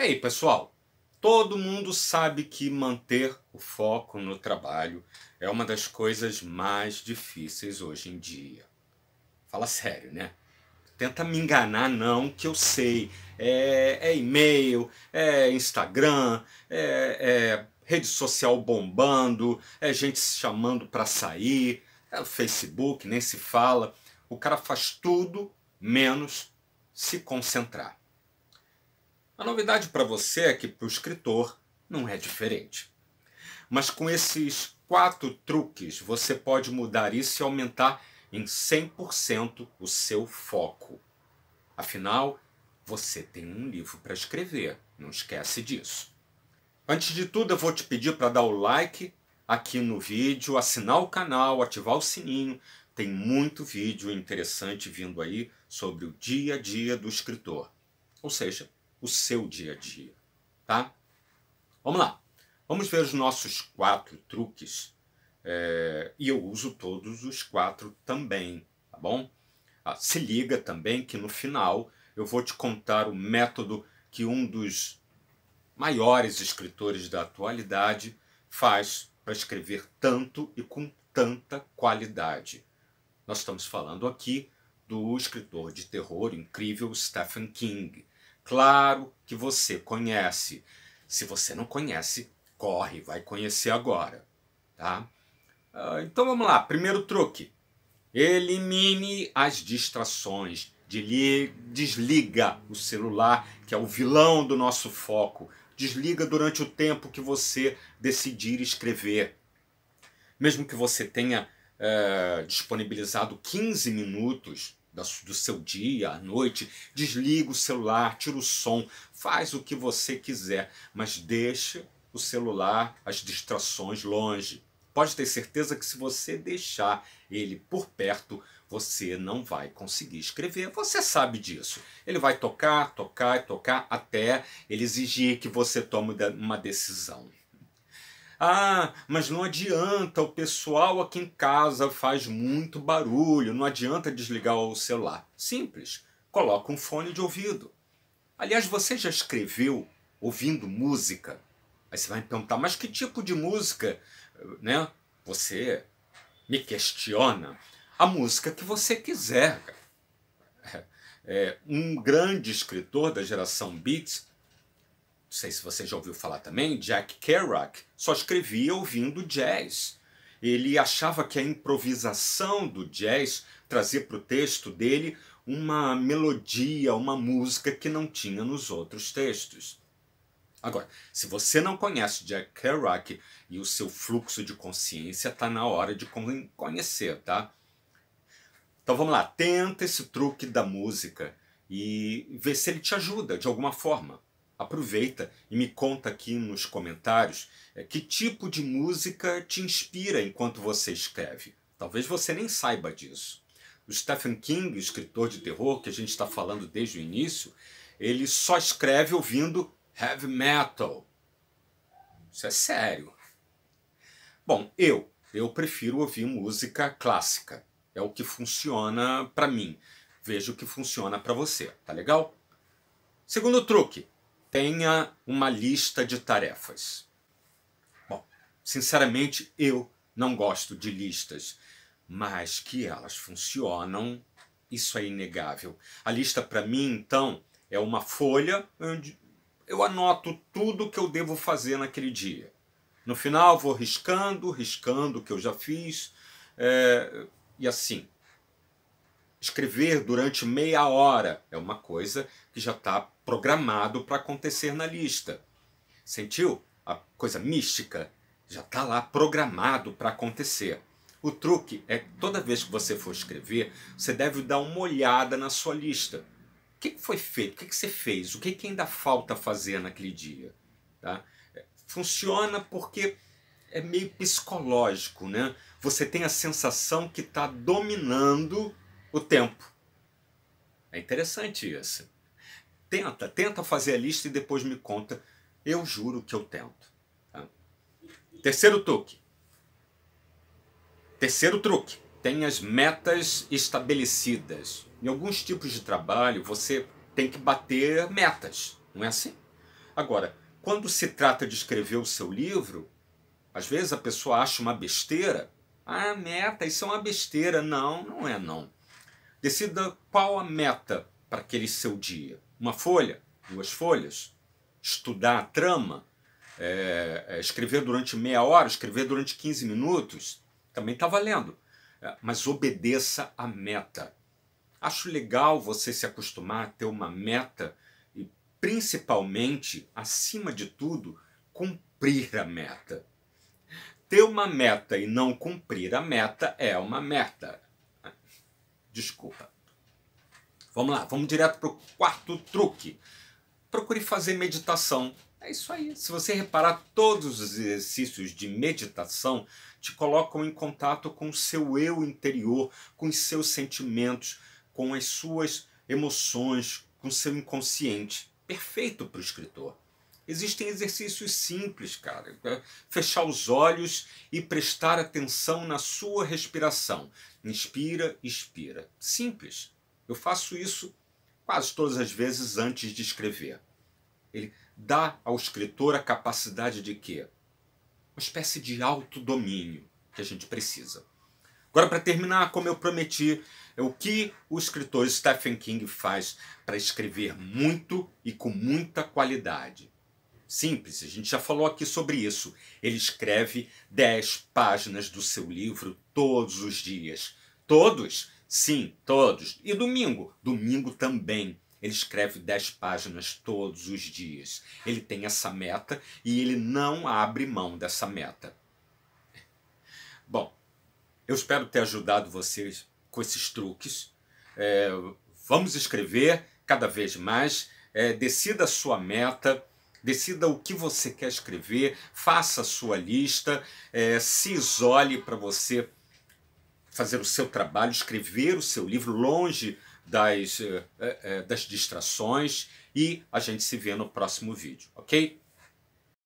E aí pessoal, todo mundo sabe que manter o foco no trabalho é uma das coisas mais difíceis hoje em dia. Fala sério, né? Tenta me enganar, não, que eu sei. É, é e-mail, é Instagram, é, é rede social bombando, é gente se chamando para sair, é o Facebook, nem se fala. O cara faz tudo menos se concentrar. A novidade para você é que para o escritor não é diferente. Mas com esses quatro truques você pode mudar isso e aumentar em 100% o seu foco. Afinal, você tem um livro para escrever, não esquece disso. Antes de tudo, eu vou te pedir para dar o like aqui no vídeo, assinar o canal, ativar o sininho. Tem muito vídeo interessante vindo aí sobre o dia a dia do escritor. Ou seja, o seu dia a dia, tá? Vamos lá. Vamos ver os nossos quatro truques. É, e eu uso todos os quatro também, tá bom? Ah, se liga também que no final eu vou te contar o método que um dos maiores escritores da atualidade faz para escrever tanto e com tanta qualidade. Nós estamos falando aqui do escritor de terror incrível Stephen King. Claro que você conhece. Se você não conhece, corre, vai conhecer agora, tá? Ah, então vamos lá, primeiro truque. Elimine as distrações. Desliga o celular, que é o vilão do nosso foco. Desliga durante o tempo que você decidir escrever. Mesmo que você tenha é, disponibilizado 15 minutos do seu dia, à noite, desliga o celular, tira o som, faz o que você quiser, mas deixe o celular, as distrações longe. Pode ter certeza que se você deixar ele por perto, você não vai conseguir escrever. Você sabe disso. Ele vai tocar, tocar e tocar até ele exigir que você tome uma decisão. Ah, mas não adianta, o pessoal aqui em casa faz muito barulho, não adianta desligar o celular. Simples, coloca um fone de ouvido. Aliás, você já escreveu ouvindo música? Aí você vai me perguntar, mas que tipo de música, né? Você me questiona. A música que você quiser. É, um grande escritor da geração Beats não sei se você já ouviu falar também, Jack Kerouac só escrevia ouvindo jazz. Ele achava que a improvisação do jazz trazia para o texto dele uma melodia, uma música que não tinha nos outros textos. Agora, se você não conhece Jack Kerouac e o seu fluxo de consciência, está na hora de conhecer, tá? Então vamos lá, tenta esse truque da música e vê se ele te ajuda de alguma forma. Aproveita e me conta aqui nos comentários eh, que tipo de música te inspira enquanto você escreve. Talvez você nem saiba disso. O Stephen King, escritor de terror, que a gente está falando desde o início, ele só escreve ouvindo heavy metal. Isso é sério. Bom, eu, eu prefiro ouvir música clássica. É o que funciona para mim. Veja o que funciona para você, tá legal? Segundo truque, tenha uma lista de tarefas. Bom, sinceramente, eu não gosto de listas, mas que elas funcionam, isso é inegável. A lista, para mim, então, é uma folha onde eu anoto tudo que eu devo fazer naquele dia. No final, vou riscando, riscando o que eu já fiz é, e assim escrever durante meia hora. É uma coisa que já está programado para acontecer na lista. Sentiu? A coisa mística já está lá programado para acontecer. O truque é toda vez que você for escrever, você deve dar uma olhada na sua lista. O que foi feito? O que você fez? O que ainda falta fazer naquele dia? Tá? É, funciona porque é meio psicológico, né? Você tem a sensação que está dominando o tempo. É interessante isso. Tenta, tenta fazer a lista e depois me conta. Eu juro que eu tento. Tá? Terceiro truque. Terceiro truque. Tem as metas estabelecidas. Em alguns tipos de trabalho, você tem que bater metas, não é assim? Agora, quando se trata de escrever o seu livro, às vezes a pessoa acha uma besteira. Ah, meta, isso é uma besteira. Não, não é não. Decida qual a meta para aquele seu dia. Uma folha, duas folhas, estudar a trama, é, é escrever durante meia hora, escrever durante 15 minutos, também está valendo. É, mas obedeça a meta. Acho legal você se acostumar a ter uma meta e, principalmente, acima de tudo, cumprir a meta. Ter uma meta e não cumprir a meta é uma meta desculpa. Vamos lá, vamos direto para o quarto truque. Procure fazer meditação. É isso aí. Se você reparar, todos os exercícios de meditação te colocam em contato com o seu eu interior, com os seus sentimentos, com as suas emoções, com o seu inconsciente. Perfeito para o escritor. Existem exercícios simples, cara. Né? Fechar os olhos e prestar atenção na sua respiração. Inspira, expira. Simples. Eu faço isso quase todas as vezes antes de escrever. Ele dá ao escritor a capacidade de quê? Uma espécie de autodomínio que a gente precisa. Agora, para terminar, como eu prometi, é o que o escritor Stephen King faz para escrever muito e com muita qualidade Simples, a gente já falou aqui sobre isso. Ele escreve 10 páginas do seu livro todos os dias. Todos? Sim, todos. E domingo? Domingo também. Ele escreve 10 páginas todos os dias. Ele tem essa meta e ele não abre mão dessa meta. Bom, eu espero ter ajudado vocês com esses truques. É, vamos escrever cada vez mais. É, decida a sua meta Decida o que você quer escrever, faça a sua lista, é, se isole para você fazer o seu trabalho, escrever o seu livro longe das, é, é, das distrações e a gente se vê no próximo vídeo, ok?